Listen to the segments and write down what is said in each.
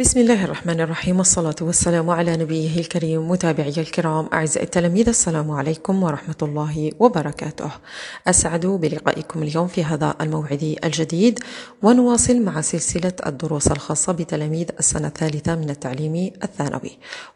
بسم الله الرحمن الرحيم والصلاة والسلام على نبيه الكريم متابعي الكرام أعزائي التلاميذ السلام عليكم ورحمة الله وبركاته أسعد بلقائكم اليوم في هذا الموعد الجديد ونواصل مع سلسلة الدروس الخاصة بتلاميذ السنة الثالثة من التعليم الثانوي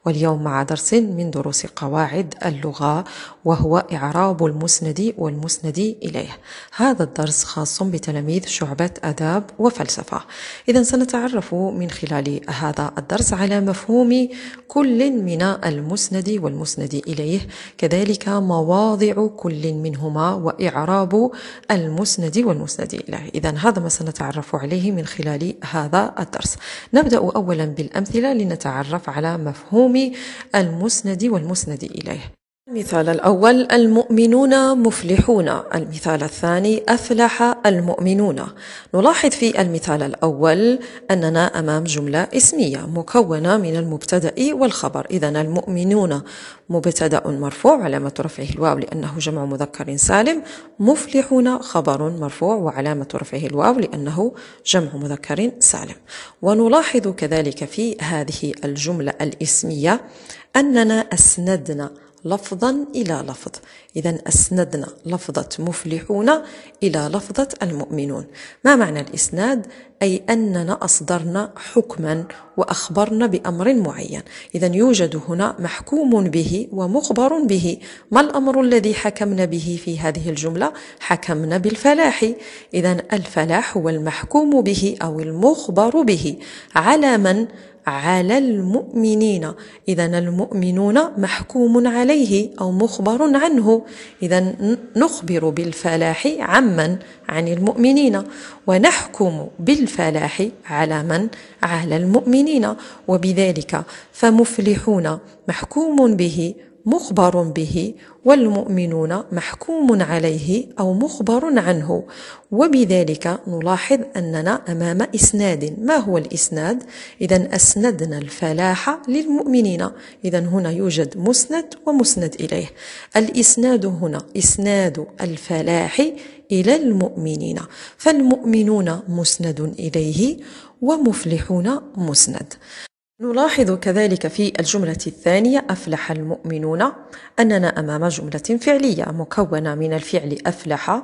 واليوم مع درس من دروس قواعد اللغة وهو إعراب المسند والمسند إليه هذا الدرس خاص بتلاميذ شعبة أداب وفلسفة إذا سنتعرف من خلال هذا الدرس على مفهوم كل من المسند والمسند إليه كذلك مواضع كل منهما وإعراب المسند والمسند إليه إذا هذا ما سنتعرف عليه من خلال هذا الدرس نبدأ أولا بالأمثلة لنتعرف على مفهوم المسند والمسند إليه المثال الأول المؤمنون مفلحون المثال الثاني أفلح المؤمنون نلاحظ في المثال الأول أننا أمام جملة اسمية مكونة من المبتدأ والخبر إذا المؤمنون مبتدأ مرفوع علامة رفعه الواو لأنه جمع مذكر سالم مفلحون خبر مرفوع وعلامة رفعه الواو لأنه جمع مذكر سالم ونلاحظ كذلك في هذه الجملة الاسمية أننا أسندنا لفظا إلى لفظ إذا أسندنا لفظة مفلحون إلى لفظة المؤمنون ما معنى الإسناد؟ أي أننا أصدرنا حكما وأخبرنا بأمر معين إذا يوجد هنا محكوم به ومخبر به ما الأمر الذي حكمنا به في هذه الجملة؟ حكمنا بالفلاح إذا الفلاح هو المحكوم به أو المخبر به على من؟ على المؤمنين إذا المؤمنون محكوم عليه أو مخبر عنه إذا نخبر بالفلاح عمن عن المؤمنين ونحكم بالفلاح على من على المؤمنين وبذلك فمفلحون محكوم به مخبر به والمؤمنون محكوم عليه او مخبر عنه وبذلك نلاحظ اننا امام اسناد ما هو الاسناد اذا اسندنا الفلاح للمؤمنين اذا هنا يوجد مسند ومسند اليه الاسناد هنا اسناد الفلاح الى المؤمنين فالمؤمنون مسند اليه ومفلحون مسند نلاحظ كذلك في الجملة الثانية أفلح المؤمنون أننا أمام جملة فعلية مكونة من الفعل أفلح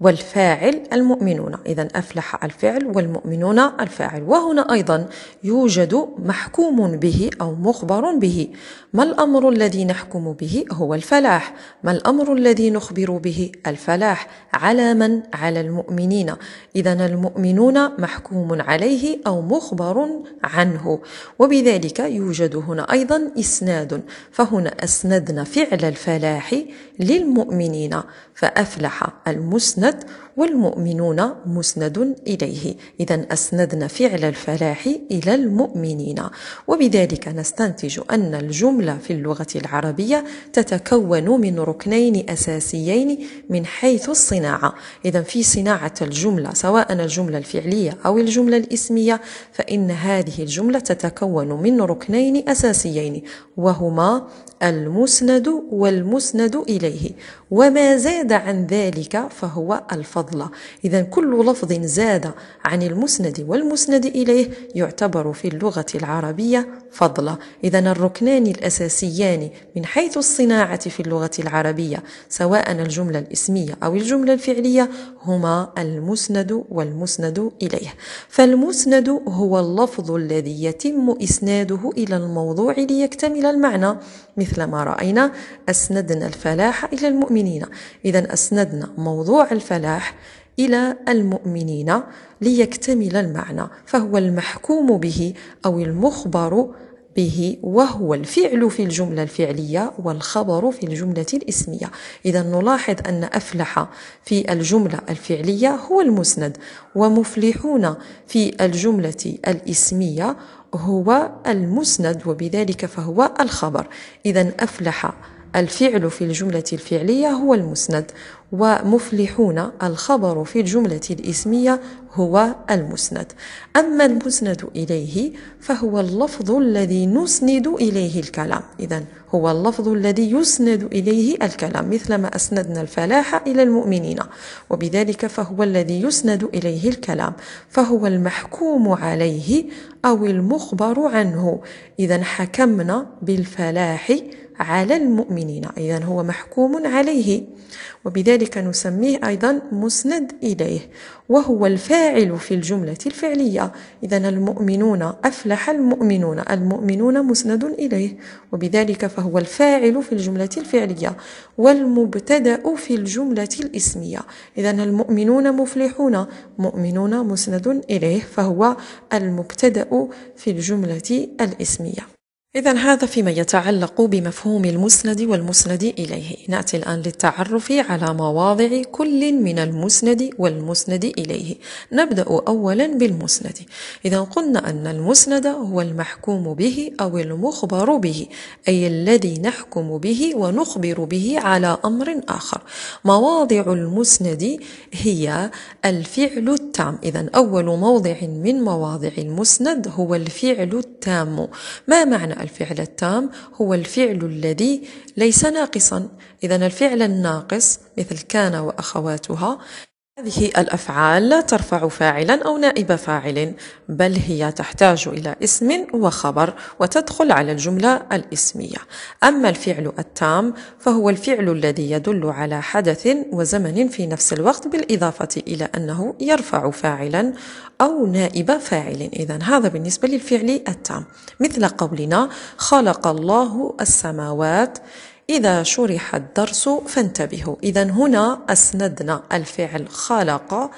والفاعل المؤمنون إذا أفلح الفعل والمؤمنون الفاعل وهنا أيضا يوجد محكوم به أو مخبر به ما الأمر الذي نحكم به هو الفلاح ما الأمر الذي نخبر به الفلاح على من على المؤمنين إذا المؤمنون محكوم عليه أو مخبر عنه وبذلك يوجد هنا أيضا إسناد فهنا أسندنا فعل الفلاح للمؤمنين فأفلح المسند kanıt والمؤمنون مسند إليه إذا أسندنا فعل الفلاح إلى المؤمنين وبذلك نستنتج أن الجملة في اللغة العربية تتكون من ركنين أساسيين من حيث الصناعة إذا في صناعة الجملة سواء الجملة الفعلية أو الجملة الإسمية فإن هذه الجملة تتكون من ركنين أساسيين وهما المسند والمسند إليه وما زاد عن ذلك فهو الفضل فضلا إذا كل لفظ زاد عن المسند والمسند إليه يعتبر في اللغة العربية فضلا إذا الركنان الأساسيان من حيث الصناعة في اللغة العربية سواء الجملة الإسمية أو الجملة الفعلية هما المسند والمسند إليه فالمسند هو اللفظ الذي يتم إسناده إلى الموضوع ليكتمل المعنى مثل ما رأينا أسندنا الفلاح إلى المؤمنين إذا أسندنا موضوع الفلاح إلى المؤمنين ليكتمل المعنى فهو المحكوم به أو المخبر به وهو الفعل في الجملة الفعلية والخبر في الجملة الاسمية إذا نلاحظ أن أفلح في الجملة الفعلية هو المسند ومفلحون في الجملة الاسمية هو المسند وبذلك فهو الخبر إذا أفلح الفعل في الجملة الفعلية هو المسند ومفلحون الخبر في الجملة الإسمية هو المسند أما المسند إليه فهو اللفظ الذي نسند إليه الكلام إذا هو اللفظ الذي يسند إليه الكلام مثلما أسندنا الفلاح إلى المؤمنين وبذلك فهو الذي يسند إليه الكلام فهو المحكوم عليه أو المخبر عنه إذا حكمنا بالفلاح على المؤمنين إذا هو محكوم عليه وبذلك نسميه أيضا مسند إليه وهو الفاعل في الجملة الفعلية إذا المؤمنون أفلح المؤمنون المؤمنون مسند إليه وبذلك فهو الفاعل في الجملة الفعلية والمبتدأ في الجملة الإسمية إذا المؤمنون مفلحون مؤمنون مسند إليه فهو المبتدأ في الجملة الإسمية إذا هذا فيما يتعلق بمفهوم المسند والمسند إليه، نأتي الآن للتعرف على مواضع كل من المسند والمسند إليه، نبدأ أولا بالمسند، إذا قلنا أن المسند هو المحكوم به أو المخبر به، أي الذي نحكم به ونخبر به على أمر آخر، مواضع المسند هي الفعل التام، إذا أول موضع من مواضع المسند هو الفعل التام، ما معنى الفعل التام هو الفعل الذي ليس ناقصا إذا الفعل الناقص مثل كان وأخواتها هذه الأفعال لا ترفع فاعلا أو نائب فاعل بل هي تحتاج إلى اسم وخبر وتدخل على الجملة الاسمية أما الفعل التام فهو الفعل الذي يدل على حدث وزمن في نفس الوقت بالإضافة إلى أنه يرفع فاعلا أو نائب فاعل إذا هذا بالنسبة للفعل التام مثل قولنا خلق الله السماوات إذا شرح الدرس فانتبهوا إذا هنا أسندنا الفعل خلق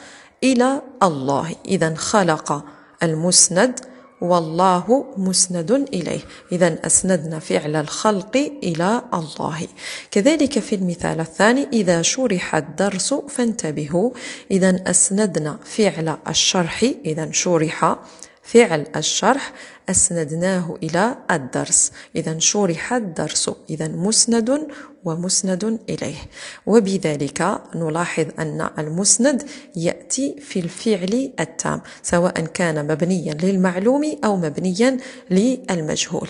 إلى الله إذا خلق المسند والله مسند إليه إذا أسندنا فعل الخلق إلى الله كذلك في المثال الثاني إذا شرح الدرس فانتبهوا إذا أسندنا فعل الشرح إذا شرح فعل الشرح أسندناه إلى الدرس إذا شرح الدرس إذا مسند ومسند إليه وبذلك نلاحظ أن المسند يأتي في الفعل التام سواء كان مبنيا للمعلوم أو مبنيا للمجهول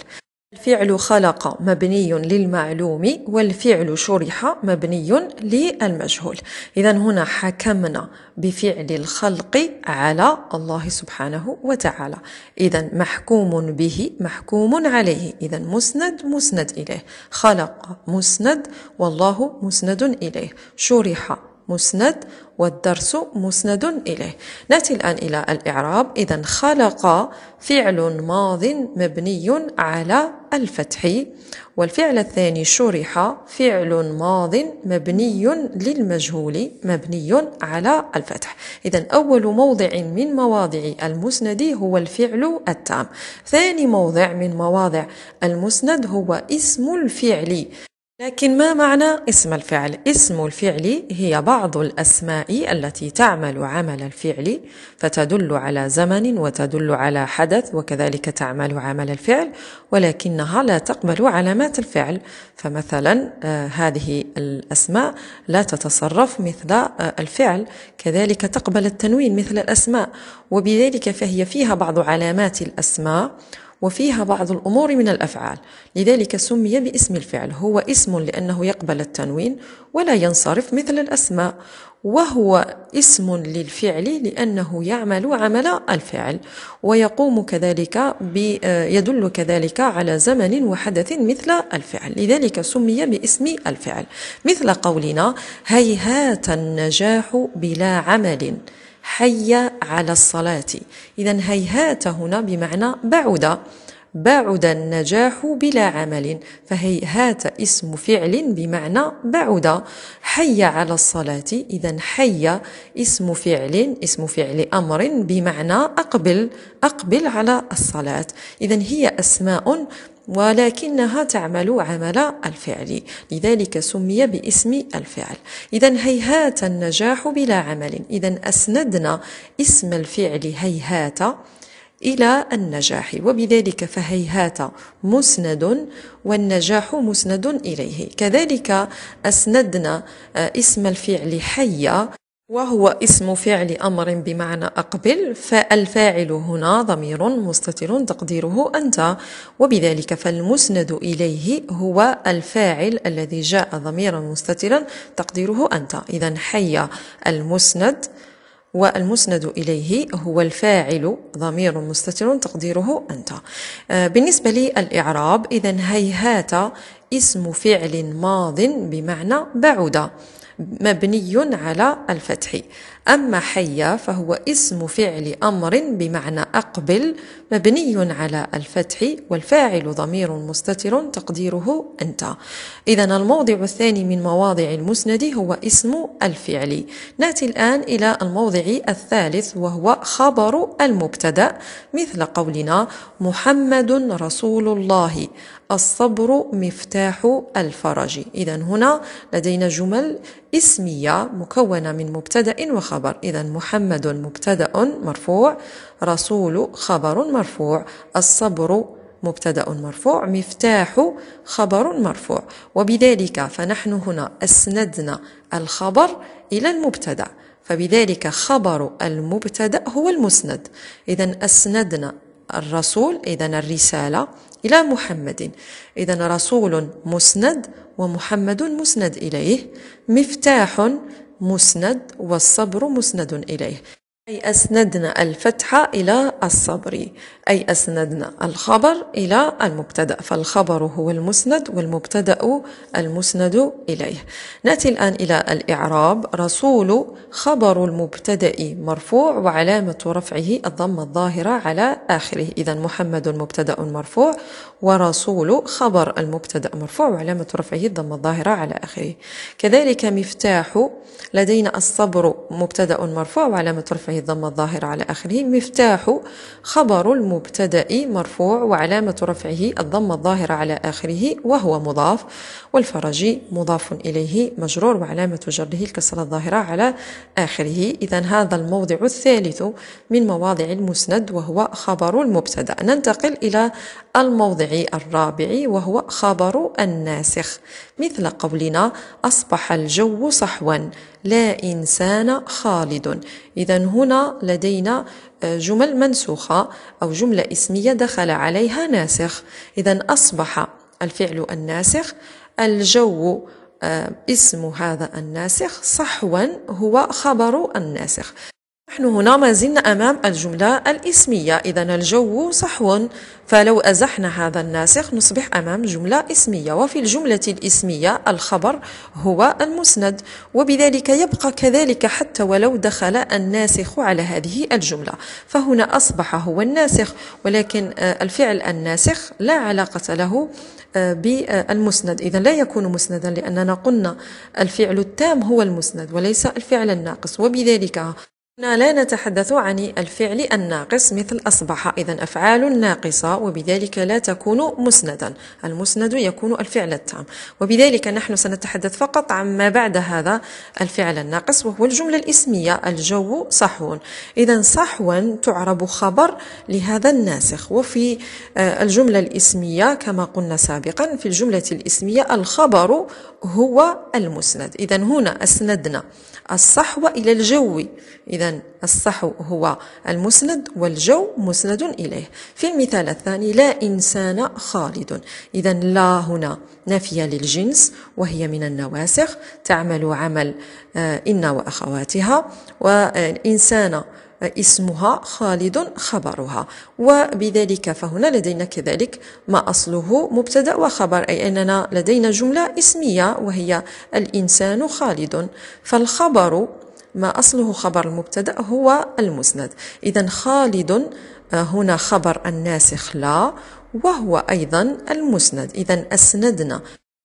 الفعل خلق مبني للمعلوم والفعل شرح مبني للمجهول إذا هنا حكمنا بفعل الخلق على الله سبحانه وتعالى إذا محكوم به محكوم عليه إذا مسند مسند إليه خلق مسند والله مسند إليه شرح مسند والدرس مسند إليه نأتي الآن إلى الإعراب إذا خلق فعل ماض مبني على الفتح والفعل الثاني شرح فعل ماض مبني للمجهول مبني على الفتح إذا أول موضع من مواضع المسند هو الفعل التام ثاني موضع من مواضع المسند هو اسم الفعل لكن ما معنى اسم الفعل؟ اسم الفعل هي بعض الأسماء التي تعمل عمل الفعل فتدل على زمن وتدل على حدث وكذلك تعمل عمل الفعل ولكنها لا تقبل علامات الفعل فمثلا آه، هذه الأسماء لا تتصرف مثل آه، الفعل كذلك تقبل التنوين مثل الأسماء وبذلك فهي فيها بعض علامات الأسماء وفيها بعض الأمور من الأفعال لذلك سمي باسم الفعل هو اسم لأنه يقبل التنوين ولا ينصرف مثل الأسماء وهو اسم للفعل لأنه يعمل عمل الفعل ويقوم كذلك آه، يدل كذلك على زمن وحدث مثل الفعل لذلك سمي باسم الفعل مثل قولنا هيهات النجاح بلا عمل حي على الصلاة إذا هيهات هنا بمعنى بعد بعد النجاح بلا عمل فهيهات اسم فعل بمعنى بعد حي على الصلاة إذا حي اسم فعل اسم فعل أمر بمعنى أقبل أقبل على الصلاة إذا هي أسماء ولكنها تعمل عمل الفعل لذلك سمي باسم الفعل إذا هيهات النجاح بلا عمل إذا أسندنا اسم الفعل هيهات إلى النجاح وبذلك فهيهات مسند والنجاح مسند إليه كذلك أسندنا آه، اسم الفعل حي وهو اسم فعل أمر بمعنى أقبل فالفاعل هنا ضمير مستتر تقديره أنت وبذلك فالمسند إليه هو الفاعل الذي جاء ضميرا مستترا تقديره أنت إذا حي المسند والمسند إليه هو الفاعل ضمير مستتر تقديره أنت آه، بالنسبة للإعراب إذا هيهات اسم فعل ماض بمعنى بعد مبني على الفتح أما حي فهو اسم فعل أمر بمعنى أقبل مبني على الفتح والفاعل ضمير مستتر تقديره أنت إذا الموضع الثاني من مواضع المسند هو اسم الفعل نأتي الآن إلى الموضع الثالث وهو خبر المبتدأ مثل قولنا محمد رسول الله الصبر مفتاح الفرج إذا هنا لدينا جمل اسمية مكونة من مبتدأ وخبر خبر إذا محمد مبتدأ مرفوع رسول خبر مرفوع الصبر مبتدا مرفوع مفتاح خبر مرفوع وبذلك فنحن هنا اسندنا الخبر الى المبتدا فبذلك خبر المبتدا هو المسند اذا اسندنا الرسول اذا الرساله الى محمد اذا رسول مسند ومحمد مسند اليه مفتاح مسند والصبر مسند إليه أي أسندنا الفتحة إلى الصبر أي أسندنا الخبر إلى المبتدأ فالخبر هو المسند والمبتدأ المسند إليه نأتي الآن إلى الإعراب رسول خبر المبتدأ مرفوع وعلامة رفعه الضمة الظاهرة على آخره إذا محمد مبتدأ مرفوع ورسول خبر المبتدأ مرفوع وعلامة رفعه الضمة الظاهرة على آخره كذلك مفتاح لدينا الصبر مبتدأ مرفوع وعلامة رفعه ضم الظاهر على آخره مفتاح خبر المبتدأ مرفوع وعلامة رفعه الضم الظاهرة على آخره وهو مضاف والفرج مضاف إليه مجرور وعلامة جره الكسرة الظاهرة على آخره إذا هذا الموضع الثالث من مواضع المسند وهو خبر المبتدأ ننتقل إلى الموضع الرابع وهو خبر الناسخ مثل قولنا أصبح الجو صحوا لا إنسان خالد إذا هو هنا لدينا آه، جمل منسوخة أو جملة اسمية دخل عليها ناسخ إذا أصبح الفعل الناسخ الجو آه، اسم هذا الناسخ صحوا هو خبر الناسخ نحن هنا ما زلنا أمام الجملة الإسمية إذا الجو صحو فلو أزحنا هذا الناسخ نصبح أمام جملة اسمية وفي الجملة الإسمية الخبر هو المسند وبذلك يبقى كذلك حتى ولو دخل الناسخ على هذه الجملة فهنا أصبح هو الناسخ ولكن آه، الفعل الناسخ لا علاقة له آه، بالمسند إذا لا يكون مسندا لأننا قلنا الفعل التام هو المسند وليس الفعل الناقص وبذلك هنا لا نتحدث عن الفعل الناقص مثل أصبح إذا أفعال ناقصة وبذلك لا تكون مسندا المسند يكون الفعل التام وبذلك نحن سنتحدث فقط عما بعد هذا الفعل الناقص وهو الجملة الإسمية الجو صحو إذا صحوا تعرب خبر لهذا الناسخ وفي آه، الجملة الإسمية كما قلنا سابقا في الجملة الإسمية الخبر هو المسند إذا هنا أسندنا الصحو إلى الجو إذا إذا الصحو هو المسند والجو مسند إليه في المثال الثاني لا إنسان خالد إذا لا هنا نفي للجنس وهي من النواسخ تعمل عمل آه، إن وأخواتها وإنسان اسمها خالد خبرها وبذلك فهنا لدينا كذلك ما أصله مبتدأ وخبر أي أننا لدينا جملة اسمية وهي الإنسان خالد فالخبر ما أصله خبر المبتدأ هو المسند إذا خالد آه، هنا خبر الناسخ لا وهو أيضا المسند إذا أسندنا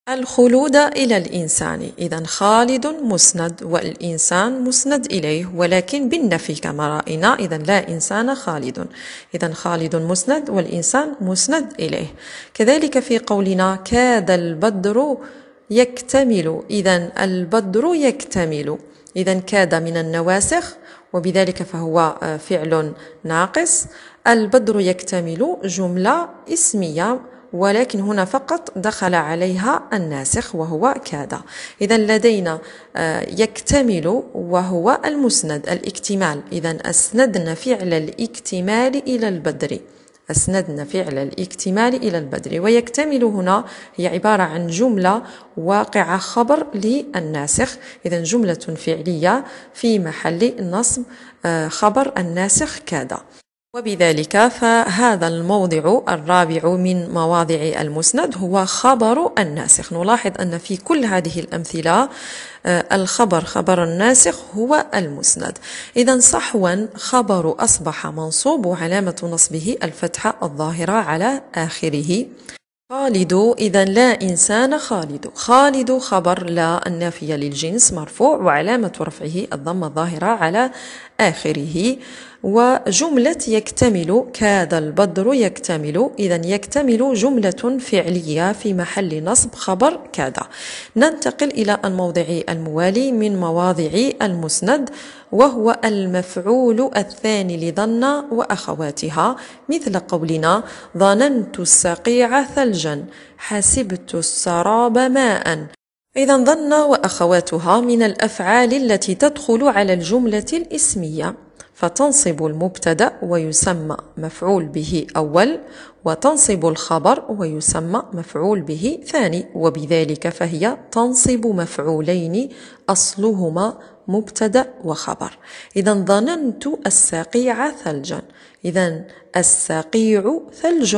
الخلود إلى الإنسان إذا خالد مسند والإنسان مسند إليه ولكن بالنفي كما رأينا إذا لا إنسان خالد إذا خالد مسند والإنسان مسند إليه كذلك في قولنا كاد البدر يكتمل إذا البدر يكتمل إذا كاد من النواسخ وبذلك فهو آه، فعل ناقص البدر يكتمل جملة اسمية ولكن هنا فقط دخل عليها الناسخ وهو كاد إذا لدينا آه، يكتمل وهو المسند الاكتمال إذا أسندنا فعل الاكتمال إلى البدر أسندنا فعل الاكتمال إلى البدر ويكتمل هنا هي عبارة عن جملة واقعة خبر للناسخ إذا جملة فعلية في محل نصب آه، خبر الناسخ كاد وبذلك فهذا الموضع الرابع من مواضع المسند هو خبر الناسخ نلاحظ أن في كل هذه الأمثلة آه، الخبر خبر الناسخ هو المسند إذا صحوا خبر أصبح منصوب وعلامة نصبه الفتحة الظاهرة على آخره خالد إذا لا إنسان خالد خالد خبر لا النافية للجنس مرفوع وعلامة رفعه الضمة الظاهرة على آخره وجملة يكتمل كاد البدر يكتمل إذا يكتمل جملة فعلية في محل نصب خبر كاد ننتقل إلى الموضع الموالي من مواضع المسند وهو المفعول الثاني لظن وأخواتها مثل قولنا ظننت السقيع ثلجا حسبت السراب ماء إذا ظن وأخواتها من الأفعال التي تدخل على الجملة الإسمية فتنصب المبتدأ ويسمى مفعول به أول وتنصب الخبر ويسمى مفعول به ثاني وبذلك فهي تنصب مفعولين أصلهما مبتدأ وخبر إذا ظننت السقيع ثلجا إذا السقيع ثلج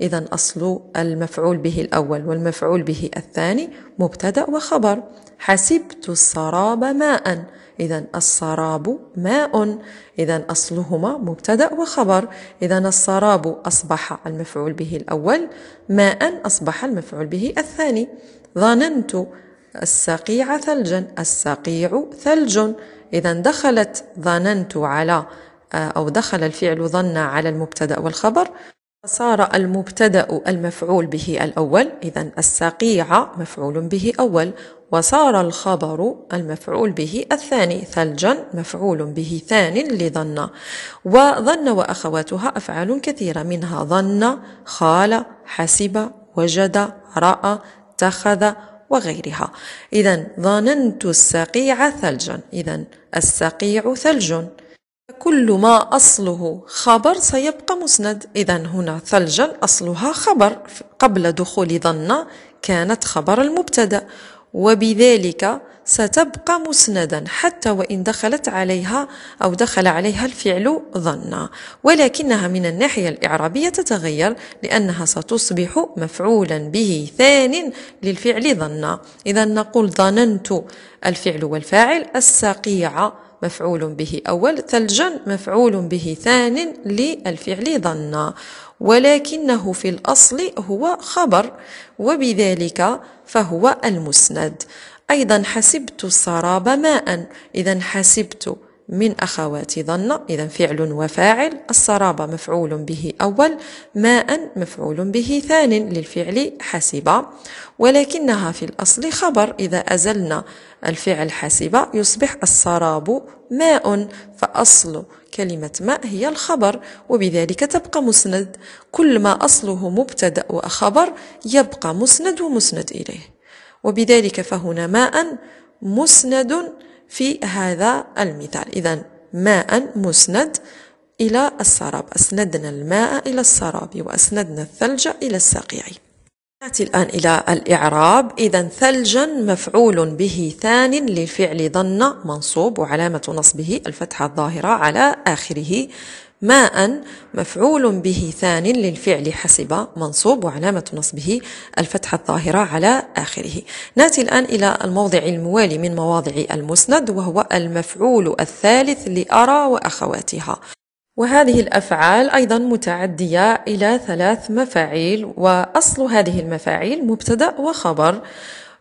إذا أصل المفعول به الأول والمفعول به الثاني مبتدأ وخبر حسبت السراب ماء إذا السراب ماء إذا أصلهما مبتدأ وخبر إذا السراب أصبح المفعول به الأول ماء أصبح المفعول به الثاني ظننت السقيع ثلجا السقيع ثلج إذا دخلت ظننت على أو دخل الفعل ظن على المبتدأ والخبر صار المبتدأ المفعول به الأول إذا السقيعة مفعول به أول وصار الخبر المفعول به الثاني ثلجا مفعول به ثان لظن وظن وأخواتها أفعال كثيرة منها ظن خال حسب وجد رأى اتخذ وغيرها إذا ظننت السقيع ثلجا إذا السقيع ثلج كل ما أصله خبر سيبقى مسند إذا هنا ثلجا أصلها خبر قبل دخول ظن كانت خبر المبتدأ وبذلك ستبقى مسندا حتى وإن دخلت عليها أو دخل عليها الفعل ظن ولكنها من الناحية الإعرابية تتغير لأنها ستصبح مفعولا به ثان للفعل ظن إذا نقول ظننت الفعل والفاعل السقيعة مفعول به أول ثلجا مفعول به ثان للفعل ظن ولكنه في الأصل هو خبر وبذلك فهو المسند أيضا حسبت السراب ماء إذا حسبت من أخوات ظن إذا فعل وفاعل السراب مفعول به أول ماء مفعول به ثان للفعل حسب ولكنها في الأصل خبر إذا أزلنا الفعل حسب يصبح السراب ماء فأصل كلمة ماء هي الخبر وبذلك تبقى مسند كل ما أصله مبتدأ وخبر يبقى مسند ومسند إليه وبذلك فهنا ماء مسند في هذا المثال إذا ماء مسند إلى السراب أسندنا الماء إلى السراب وأسندنا الثلج إلى السقيع نأتي الآن إلى الإعراب إذا ثلجا مفعول به ثان للفعل ظن منصوب وعلامة نصبه الفتحة الظاهرة على آخره ماء مفعول به ثان للفعل حسب منصوب وعلامة نصبه الفتحة الظاهرة على آخره ناتي الآن إلى الموضع الموالي من مواضع المسند وهو المفعول الثالث لأرى وأخواتها وهذه الأفعال أيضا متعدية إلى ثلاث مفاعيل وأصل هذه المفاعيل مبتدأ وخبر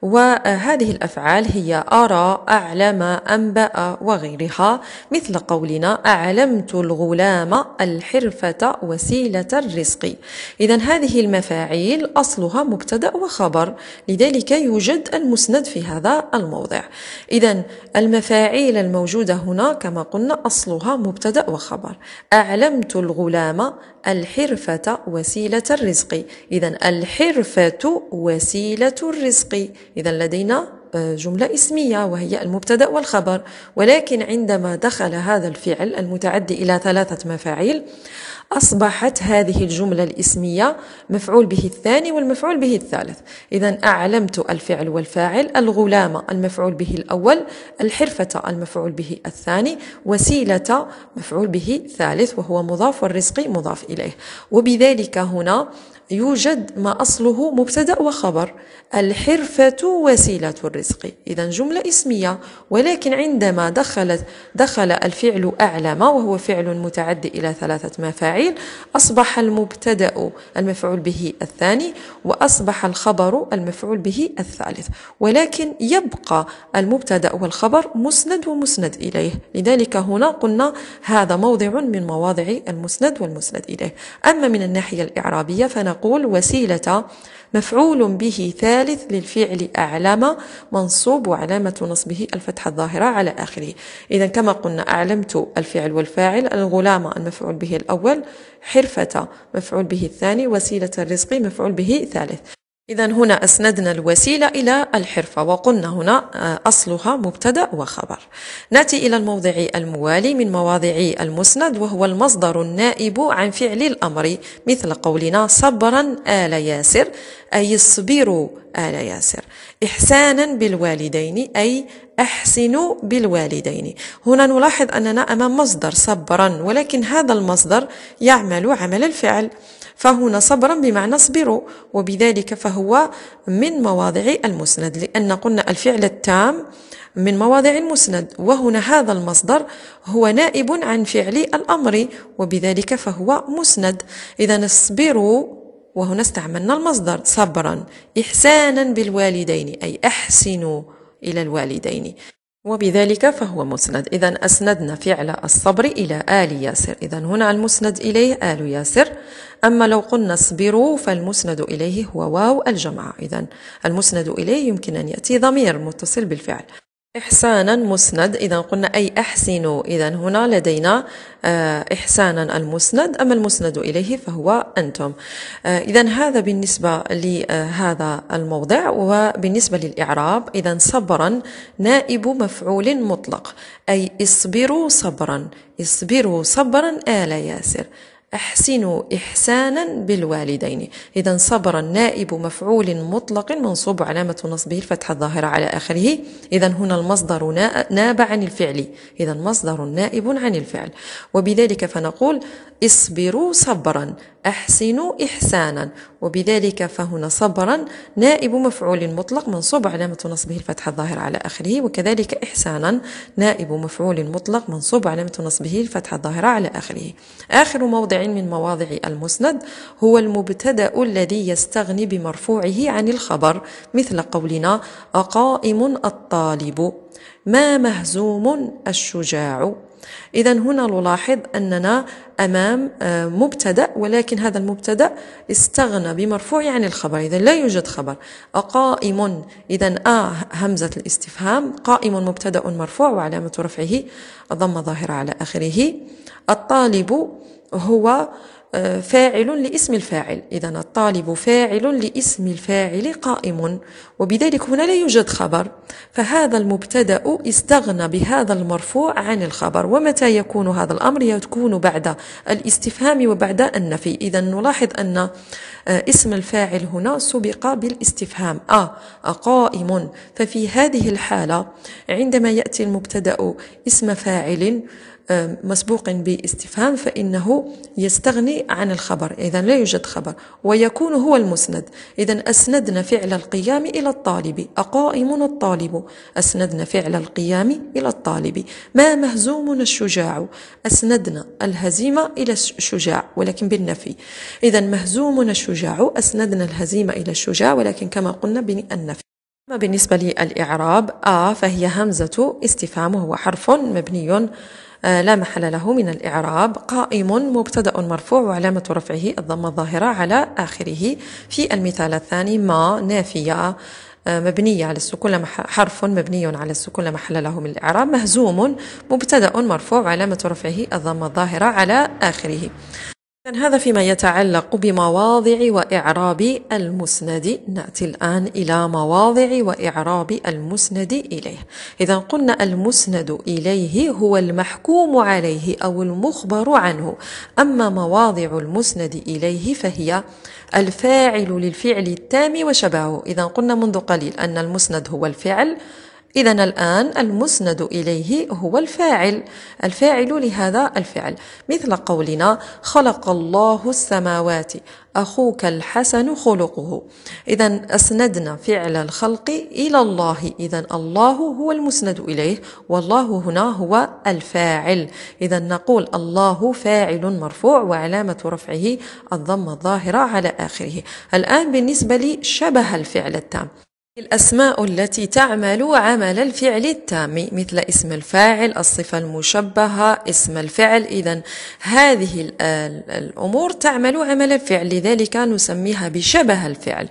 وهذه الأفعال هي أرى أعلم أنبأ وغيرها مثل قولنا أعلمت الغلام الحرفة وسيلة الرزق إذا هذه المفاعيل أصلها مبتدأ وخبر لذلك يوجد المسند في هذا الموضع إذا المفاعيل الموجودة هنا كما قلنا أصلها مبتدأ وخبر أعلمت الغلام الحرفة وسيلة الرزق إذا الحرفة وسيلة الرزق إذا لدينا آه، جملة اسمية وهي المبتدأ والخبر ولكن عندما دخل هذا الفعل المتعدي إلى ثلاثة مفاعيل أصبحت هذه الجملة الاسمية مفعول به الثاني والمفعول به الثالث إذا أعلمت الفعل والفاعل الغلام المفعول به الأول الحرفة المفعول به الثاني وسيلة مفعول به الثالث وهو مضاف والرزق مضاف إليه وبذلك هنا يوجد ما أصله مبتدأ وخبر الحرفة وسيلة الرزق إذا جملة اسمية ولكن عندما دخلت دخل الفعل أعلم وهو فعل متعدي إلى ثلاثة مفاعيل أصبح المبتدأ المفعول به الثاني وأصبح الخبر المفعول به الثالث ولكن يبقى المبتدأ والخبر مسند ومسند إليه لذلك هنا قلنا هذا موضع من مواضع المسند والمسند إليه أما من الناحية الإعرابية فنقول نقول وسيلة مفعول به ثالث للفعل أعلم منصوب وعلامة نصبه الفتحة الظاهرة على آخره إذا كما قلنا أعلمت الفعل والفاعل الغلام المفعول به الأول حرفة مفعول به الثاني وسيلة الرزق مفعول به ثالث إذا هنا أسندنا الوسيلة إلى الحرفة وقلنا هنا آه، أصلها مبتدأ وخبر نأتي إلى الموضع الموالي من مواضع المسند وهو المصدر النائب عن فعل الأمر مثل قولنا صبرا آل ياسر أي اصبروا آل ياسر إحسانا بالوالدين أي أحسنوا بالوالدين هنا نلاحظ أننا أمام مصدر صبرا ولكن هذا المصدر يعمل عمل الفعل فهنا صبرا بمعنى اصبروا وبذلك فهو من مواضع المسند لأن قلنا الفعل التام من مواضع المسند وهنا هذا المصدر هو نائب عن فعل الأمر وبذلك فهو مسند إذا اصبروا وهنا استعملنا المصدر صبرا إحسانا بالوالدين أي أحسنوا إلى الوالدين وبذلك فهو مسند إذا أسندنا فعل الصبر إلى آل ياسر إذا هنا المسند إليه آل ياسر أما لو قلنا اصبروا فالمسند إليه هو واو الجمع إذا المسند إليه يمكن أن يأتي ضمير متصل بالفعل إحسانا مسند إذا قلنا أي أحسنوا إذا هنا لدينا آه، إحسانا المسند أما المسند إليه فهو أنتم آه، إذا هذا بالنسبة لهذا الموضع وبالنسبة للإعراب إذا صبرا نائب مفعول مطلق أي اصبروا صبرا اصبروا صبرا آل ياسر أحسنوا إحسانا بالوالدين إذا صبر النائب مفعول مطلق منصوب علامة نصبه الفتحة الظاهرة على آخره إذا هنا المصدر ناب عن الفعل إذا مصدر نائب عن الفعل وبذلك فنقول اصبروا صبرا أحسنوا إحسانا وبذلك فهنا صبرا نائب مفعول مطلق منصوب علامة نصبه الفتحة الظاهرة على آخره وكذلك إحسانا نائب مفعول مطلق منصوب علامة نصبه الفتحة الظاهرة على آخره آخر موضع من مواضع المسند هو المبتدأ الذي يستغني بمرفوعه عن الخبر مثل قولنا أقائم الطالب ما مهزوم الشجاع إذا هنا نلاحظ أننا أمام آه، مبتدأ ولكن هذا المبتدأ استغنى بمرفوع عن الخبر إذا لا يوجد خبر أقائم إذا آ همزة الاستفهام قائم مبتدأ مرفوع وعلامة رفعه ضم ظاهرة على آخره الطالب هو آه، فاعل لاسم الفاعل إذا الطالب فاعل لاسم الفاعل قائم وبذلك هنا لا يوجد خبر فهذا المبتدأ استغنى بهذا المرفوع عن الخبر ومتى يكون هذا الأمر يكون بعد الاستفهام وبعد النفي إذا نلاحظ أن آه، اسم الفاعل هنا سبق بالاستفهام أ آه، قائم ففي هذه الحالة عندما يأتي المبتدأ اسم فاعل مسبوق باستفهام فإنه يستغني عن الخبر إذا لا يوجد خبر ويكون هو المسند إذا أسندنا فعل القيام إلى الطالب أقائم الطالب أسندنا فعل القيام إلى الطالب ما مهزوم الشجاع أسندنا الهزيمة إلى الشجاع ولكن بالنفي إذا مهزوم الشجاع أسندنا الهزيمة إلى الشجاع ولكن كما قلنا بالنفي أما بالنسبة للإعراب آ آه فهي همزة استفهام وهو حرف مبني آه، لا محل له من الإعراب قائم مبتدأ مرفوع وعلامة رفعه الضمة الظاهرة على آخره في المثال الثاني ما نافية آه، مبنية على السكون حرف مبني على السكون لا محل له من الإعراب مهزوم مبتدأ مرفوع وعلامة رفعه الضمة الظاهرة على آخره هذا فيما يتعلق بمواضع وإعراب المسند نأتي الآن إلى مواضع وإعراب المسند إليه إذا قلنا المسند إليه هو المحكوم عليه أو المخبر عنه أما مواضع المسند إليه فهي الفاعل للفعل التام وشبهه إذا قلنا منذ قليل أن المسند هو الفعل إذا الآن المسند إليه هو الفاعل الفاعل لهذا الفعل مثل قولنا خلق الله السماوات أخوك الحسن خلقه إذا أسندنا فعل الخلق إلى الله إذا الله هو المسند إليه والله هنا هو الفاعل إذا نقول الله فاعل مرفوع وعلامة رفعه الضمة الظاهرة على آخره الآن بالنسبة لي شبه الفعل التام الأسماء التي تعمل عمل الفعل التام مثل اسم الفاعل الصفة المشبهة اسم الفعل إذا هذه الأمور تعمل عمل الفعل لذلك نسميها بشبه الفعل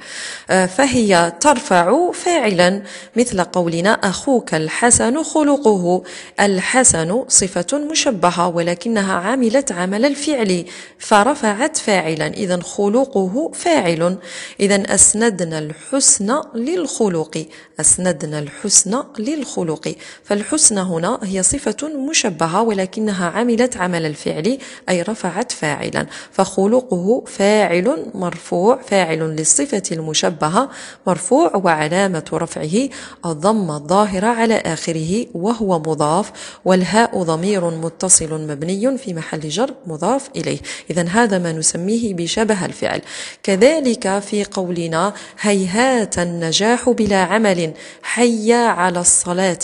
آه، فهي ترفع فاعلا مثل قولنا أخوك الحسن خلقه الحسن صفة مشبهة ولكنها عملت عمل الفعل فرفعت فاعلا إذا خلقه فاعل إذا أسندنا الحسن للخلق الخلق أسندنا الحسن للخلق فالحسن هنا هي صفة مشبهة ولكنها عملت عمل الفعل أي رفعت فاعلا فخلقه فاعل مرفوع فاعل للصفة المشبهة مرفوع وعلامة رفعه الضم الظاهرة على آخره وهو مضاف والهاء ضمير متصل مبني في محل جر مضاف إليه إذا هذا ما نسميه بشبه الفعل كذلك في قولنا هيهات النجاح بلا عمل حيا على الصلاة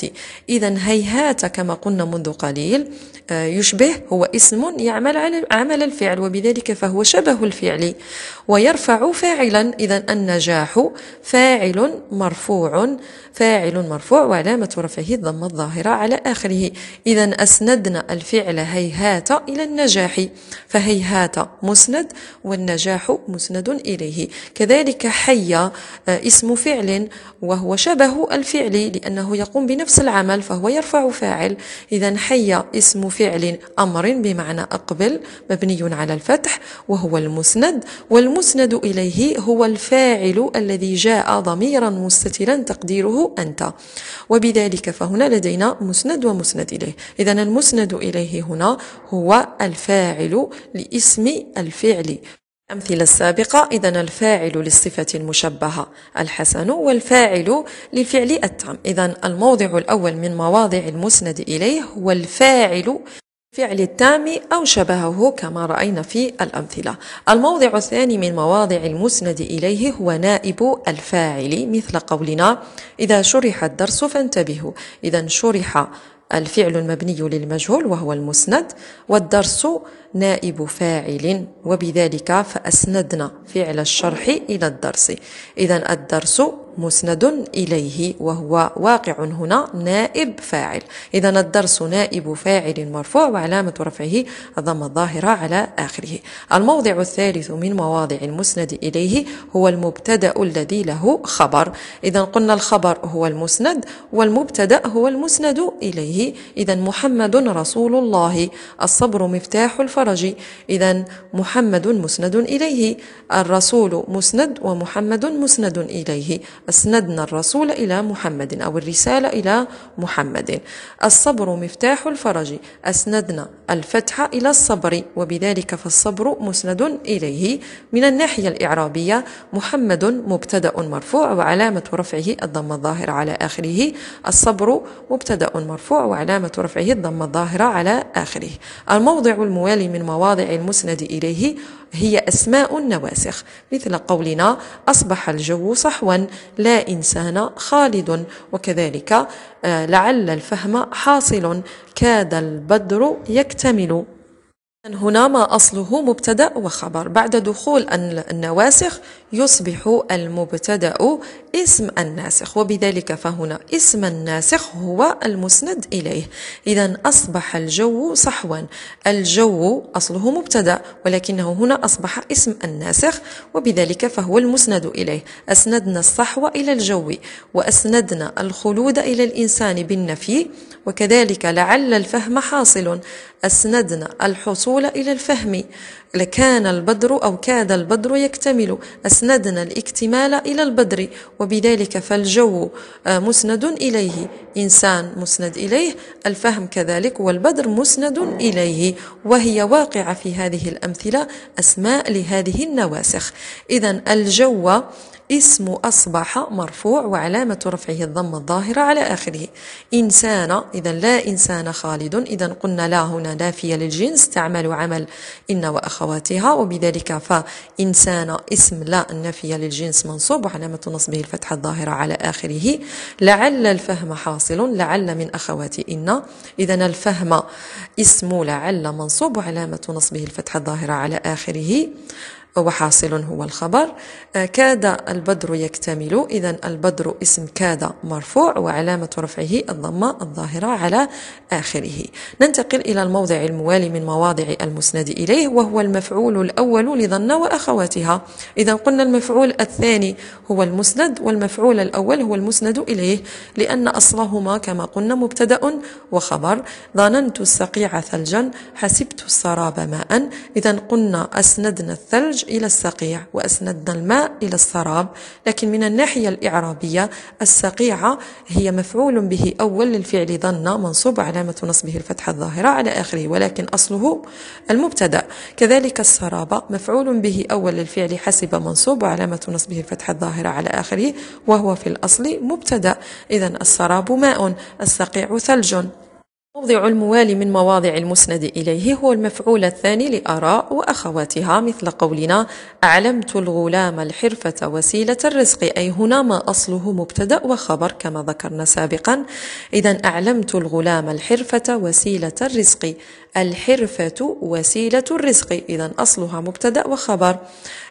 إذا هيهات كما قلنا منذ قليل آه، يشبه هو اسم يعمل على عمل الفعل وبذلك فهو شبه الفعل ويرفع فاعلا إذا النجاح فاعل مرفوع فاعل مرفوع وعلامة رفعه الضمة الظاهرة على آخره إذا أسندنا الفعل هيهات إلى النجاح فهيهات مسند والنجاح مسند إليه كذلك حي آه، اسم فعل وهو شبه الفعل لأنه يقوم بنفس العمل فهو يرفع فاعل إذا حي اسم فعل أمر بمعنى أقبل مبني على الفتح وهو المسند والمسند إليه هو الفاعل الذي جاء ضميرا مستترا تقديره أنت وبذلك فهنا لدينا مسند ومسند إليه إذا المسند إليه هنا هو الفاعل لاسم الفعل الأمثلة السابقة إذا الفاعل للصفة المشبهة الحسن والفاعل للفعل التام إذا الموضع الأول من مواضع المسند إليه هو الفاعل فعل التام أو شبهه كما رأينا في الأمثلة الموضع الثاني من مواضع المسند إليه هو نائب الفاعل مثل قولنا إذا شرح الدرس فانتبهوا إذا شرح الفعل المبني للمجهول وهو المسند والدرس نائب فاعل وبذلك فأسندنا فعل الشرح إلى الدرس إذا الدرس مسند إليه وهو واقع هنا نائب فاعل إذا الدرس نائب فاعل مرفوع وعلامة رفعه ضم الظاهرة على آخره الموضع الثالث من مواضع المسند إليه هو المبتدأ الذي له خبر إذا قلنا الخبر هو المسند والمبتدأ هو المسند إليه إذا محمد رسول الله الصبر مفتاح الفرج إذا محمد مسند إليه الرسول مسند ومحمد مسند إليه أسندنا الرسول إلى محمد أو الرسالة إلى محمد الصبر مفتاح الفرج أسندنا الفتح إلى الصبر وبذلك فالصبر مسند إليه من الناحية الإعرابية محمد مبتدأ مرفوع وعلامة رفعه الضم الظاهرة على آخره الصبر مبتدأ مرفوع وعلامة رفعه الضم الظاهرة على آخره الموضع الموالي من مواضع المسند إليه هي أسماء النواسخ مثل قولنا أصبح الجو صحوا لا إنسان خالد وكذلك آه، لعل الفهم حاصل كاد البدر يكتمل هنا ما أصله مبتدأ وخبر بعد دخول النواسخ يصبح المبتدا اسم الناسخ وبذلك فهنا اسم الناسخ هو المسند اليه اذا اصبح الجو صحوا الجو اصله مبتدا ولكنه هنا اصبح اسم الناسخ وبذلك فهو المسند اليه اسندنا الصحو الى الجو واسندنا الخلود الى الانسان بالنفي وكذلك لعل الفهم حاصل اسندنا الحصول الى الفهم لكان البدر أو كاد البدر يكتمل أسندنا الاكتمال إلى البدر وبذلك فالجو آه، مسند إليه إنسان مسند إليه الفهم كذلك والبدر مسند إليه وهي واقعة في هذه الأمثلة أسماء لهذه النواسخ إذا الجو اسم أصبح مرفوع وعلامة رفعه الضم الظاهرة على آخره إنسان إذا لا إنسان خالد إذا قلنا لا هنا نافية للجنس تعمل عمل إن وأخواتها وبذلك فإنسان اسم لا النافية للجنس منصوب وعلامة نصبه الفتحة الظاهرة على آخره لعل الفهم حاصل لعل من أخوات إن إذا الفهم اسم لعل منصوب وعلامة نصبه الفتحة الظاهرة على آخره وحاصل هو الخبر آه، كاد البدر يكتمل إذا البدر اسم كاد مرفوع وعلامة رفعه الضمة الظاهرة على آخره ننتقل إلى الموضع الموالي من مواضع المسند إليه وهو المفعول الأول لظن وأخواتها إذا قلنا المفعول الثاني هو المسند والمفعول الأول هو المسند إليه لأن أصلهما كما قلنا مبتدأ وخبر ظننت السقيع ثلجا حسبت السراب ماء إذا قلنا أسندنا الثلج الثلج إلى الصقيع وأسندنا الماء إلى السراب لكن من الناحية الإعرابية الصقيعة هي مفعول به أول للفعل ظن منصوب علامة نصبه الفتحة الظاهرة على آخره ولكن أصله المبتدأ كذلك السراب مفعول به أول للفعل حسب منصوب وعلامة نصبه الفتحة الظاهرة على آخره وهو في الأصل مبتدأ إذا السراب ماء الصقيع ثلج موضع الموالي من مواضع المسند إليه هو المفعول الثاني لأراء وأخواتها مثل قولنا أعلمت الغلام الحرفة وسيلة الرزق أي هنا ما أصله مبتدأ وخبر كما ذكرنا سابقا إذا أعلمت الغلام الحرفة وسيلة الرزق الحرفة وسيلة الرزق إذا أصلها مبتدأ وخبر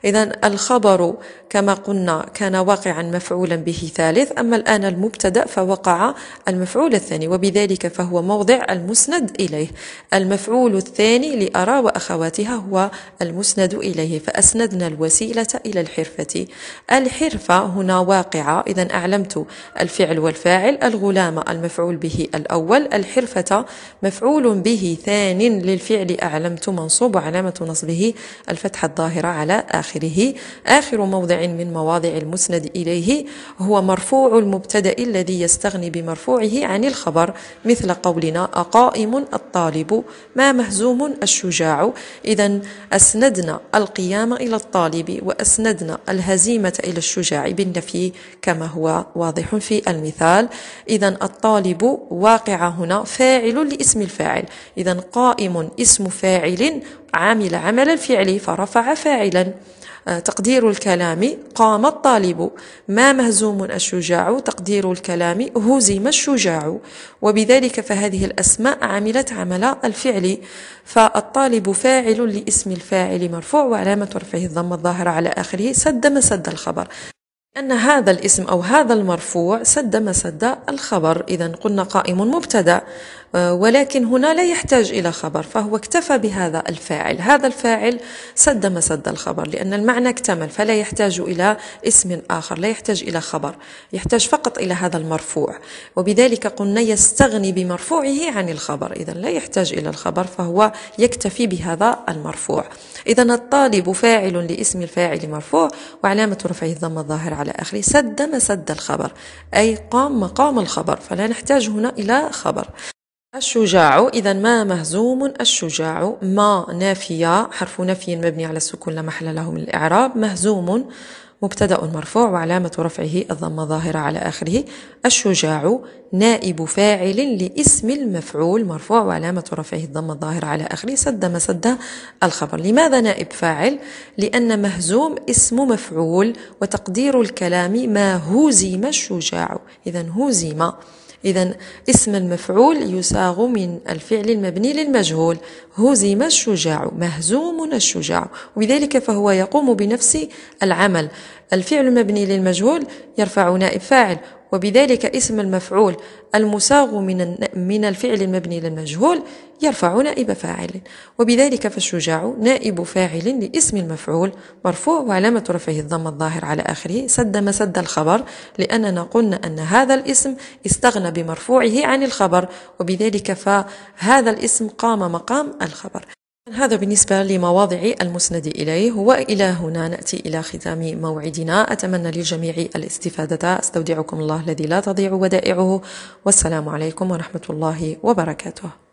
إذا الخبر كما قلنا كان واقعا مفعولا به ثالث أما الآن المبتدأ فوقع المفعول الثاني وبذلك فهو موضع المسند إليه المفعول الثاني لأرى وأخواتها هو المسند إليه فأسندنا الوسيلة إلى الحرفة الحرفة هنا واقعة إذا أعلمت الفعل والفاعل الغلام المفعول به الأول الحرفة مفعول به ثاني آن للفعل أعلمت منصوب وعلامة نصبه الفتحة الظاهرة على آخره آخر موضع من مواضع المسند إليه هو مرفوع المبتدأ الذي يستغني بمرفوعه عن الخبر مثل قولنا أقائم الطالب ما مهزوم الشجاع إذا أسندنا القيام إلى الطالب وأسندنا الهزيمة إلى الشجاع بالنفي كما هو واضح في المثال إذا الطالب واقع هنا فاعل لاسم الفاعل إذا قائم اسم فاعل عمل عمل الفعل فرفع فاعلا آه، تقدير الكلام قام الطالب ما مهزوم الشجاع تقدير الكلام هزم الشجاع وبذلك فهذه الأسماء عملت عمل الفعل فالطالب فاعل لاسم الفاعل مرفوع وعلامة رفعه الضم الظاهرة على آخره سد مسد الخبر أن هذا الاسم أو هذا المرفوع سد مسد الخبر إذا قلنا قائم مبتدأ آه، ولكن هنا لا يحتاج إلى خبر فهو اكتفى بهذا الفاعل هذا الفاعل سد مسد الخبر لأن المعنى اكتمل فلا يحتاج إلى اسم آخر لا يحتاج إلى خبر يحتاج فقط إلى هذا المرفوع وبذلك قلنا يستغني بمرفوعه عن الخبر إذا لا يحتاج إلى الخبر فهو يكتفي بهذا المرفوع إذا الطالب فاعل لاسم الفاعل مرفوع وعلامة رفعه الضمة الظاهرة على آخره سد ما سد الخبر أي قام مقام الخبر فلا نحتاج هنا إلى خبر الشجاع إذا ما مهزوم الشجاع ما نافية حرف نفي مبني على السكون لا محل له من الإعراب مهزوم مبتدأ مرفوع وعلامة رفعه الضمة ظاهرة على آخره الشجاع نائب فاعل لاسم المفعول مرفوع وعلامة رفعه الضمة الظاهرة على آخره سد مسد الخبر لماذا نائب فاعل؟ لأن مهزوم اسم مفعول وتقدير الكلام ما هزم الشجاع إذا هزم إذا اسم المفعول يساغ من الفعل المبني للمجهول هزم الشجاع مهزوم الشجاع وبذلك فهو يقوم بنفس العمل الفعل المبني للمجهول يرفع نائب فاعل وبذلك اسم المفعول المساغ من من الفعل المبني للمجهول يرفع نائب فاعل وبذلك فالشجاع نائب فاعل لاسم المفعول مرفوع وعلامة رفعه الضم الظاهر على آخره سد مسد الخبر لأننا قلنا أن هذا الاسم استغنى بمرفوعه عن الخبر وبذلك فهذا الاسم قام مقام الخبر هذا بالنسبة لمواضع المسند إليه وإلى هنا نأتي إلى ختام موعدنا أتمنى للجميع الاستفادة أستودعكم الله الذي لا تضيع ودائعه والسلام عليكم ورحمة الله وبركاته